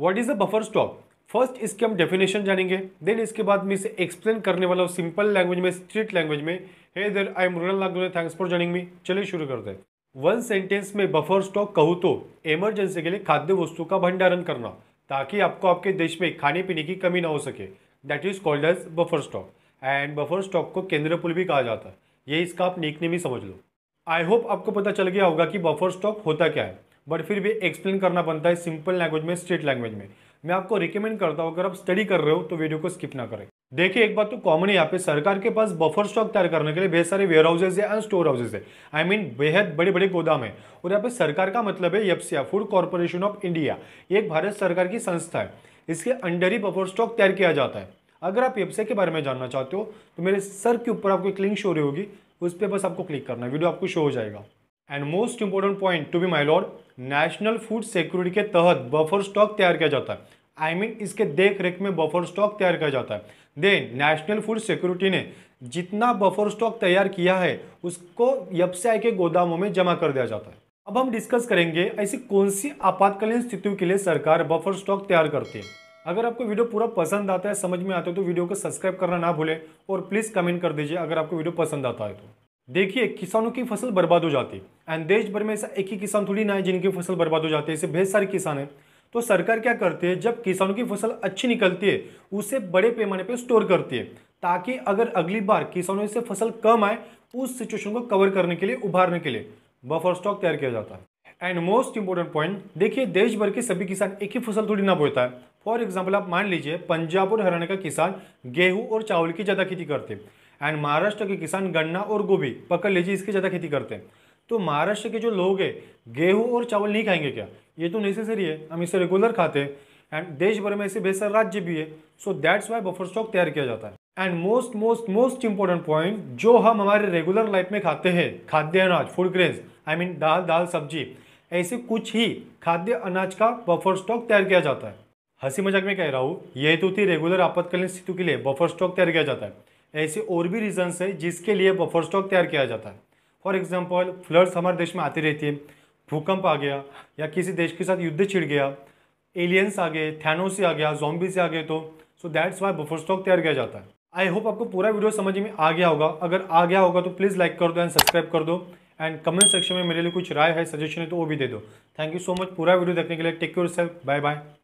what is the buffer stock first इसके हम definition जानेंगे देन इसके बाद मैं इसे एक्सप्लेन करने वाला हूँ सिंपल लैंग्वेज में स्ट्रीट लैंग्वेज में हे देर आई एम रूरल लागू थैंक्स फॉर जॉइनिंग मी चलिए शुरू करते हैं वन सेंटेंस में बफर स्टॉक कहूँ तो इमरजेंसी के लिए खाद्य वस्तु का भंडारण करना ताकि आपको आपके देश में खाने पीने की कमी ना हो सके that is called as buffer stock and buffer stock को केंद्र पुल भी कहा जाता है ये इसका आप नेक ने भी समझ लो आई होप आपको पता चल गया होगा कि बफर स्टॉक होता क्या है बट फिर भी एक्सप्लेन करना बनता है सिंपल लैंग्वेज में स्ट्रेट लैंग्वेज में मैं आपको रिकमेंड करता हूँ अगर आप स्टडी कर रहे हो तो वीडियो को स्किप ना करें देखिए एक बात तो कॉमन है यहाँ पे सरकार के पास बफर स्टॉक तैयार करने के लिए बेहद सारे वेयर हाउसेज है एंड स्टोर हाउसेज है आई मीन बेहद बड़े बड़े गोदाम है और यहाँ पे सरकार का मतलब है यप्सिया फूड कॉरपोरेशन ऑफ इंडिया ये एक भारत सरकार की संस्था है इसके अंडर ही बफर स्टॉक तैयार किया जाता है अगर आप यप्सिया के बारे में जानना चाहते हो तो मेरे सर के ऊपर आपको एक लिंक शो रही होगी उस पर बस आपको क्लिक करना है वीडियो आपको शो हो जाएगा and most important point to be my lord national food security के तहत बफर स्टॉक तैयार किया जाता है आई I मीन mean, इसके देख रेख में बफर स्टॉक तैयार किया जाता है देन नेशनल फूड सिक्योरिटी ने जितना बफर स्टॉक तैयार किया है उसको यपसीआई के गोदामों में जमा कर दिया जाता है अब हम डिस्कस करेंगे ऐसी कौन सी आपातकालीन स्थितियों के लिए सरकार बफर स्टॉक तैयार करती है अगर आपको वीडियो पूरा पसंद आता है समझ में आता है तो वीडियो को सब्सक्राइब करना ना भूलें और प्लीज़ कमेंट कर दीजिए अगर आपको वीडियो पसंद आता है तो देखिए किसानों की फसल बर्बाद हो जाती है एंड देश भर में ऐसा एक ही किसान थोड़ी ना है जिनकी फसल बर्बाद हो जाती है ऐसे बहुत सारे किसान हैं तो सरकार क्या करती है जब किसानों की फसल अच्छी निकलती है उसे बड़े पैमाने पर पे स्टोर करती है ताकि अगर अगली बार किसानों से फसल कम आए उस सिचुएशन को कवर करने के लिए उभारने के लिए बफर स्टॉक तैयार किया जाता है एंड मोस्ट इंपॉर्टेंट पॉइंट देखिए देश भर के सभी किसान एक ही फसल थोड़ी ना बोता है फॉर एग्जाम्पल आप मान लीजिए पंजाब और हरियाणा का किसान गेहूं और चावल की ज़्यादा खेती करते हैं एंड महाराष्ट्र के किसान गन्ना और गोभी पकड़ लीजिए इसकी ज़्यादा खेती करते हैं तो महाराष्ट्र के जो लोग हैं गेहूँ और चावल नहीं खाएंगे क्या ये तो नेसेसरी है हम इसे रेगुलर खाते हैं एंड देश भर में ऐसे बेहतर राज्य भी है so that's why buffer stock तैयार किया जाता है and most most most important point जो हम हमारे रेगुलर लाइफ में खाते हैं खाद्य अनाज फूड ग्रेन्स आई मीन दाल दाल सब्जी ऐसे कुछ ही खाद्य अनाज का बफर स्टॉक तैयार किया जाता है हंसी मजाक में कह रहा हूँ ये तो थी रेगुलर आपातकालीन स्थिति के लिए बफर स्टॉक तैयार किया जाता है ऐसे और भी रीजन्स है जिसके लिए बफर स्टॉक तैयार किया जाता है फॉर एग्जाम्पल फ्लड्स हमारे देश में आती रहती है भूकंप आ गया या किसी देश के साथ युद्ध छिड़ गया एलियंस आ गए थैनो से आ गया जॉम्बी से आ गए तो so that's why buffer stock तैयार किया जाता है आई होप आपको पूरा वीडियो समझ में आ गया होगा अगर आ गया होगा तो प्लीज़ लाइक कर दो एंड सब्सक्राइब कर दो एंड कमेंट सेक्शन में मेरे लिए कुछ राय है सजेशन है तो वो भी दे दो थैंक यू सो मच पूरा वीडियो देखने के लिए take yourself bye bye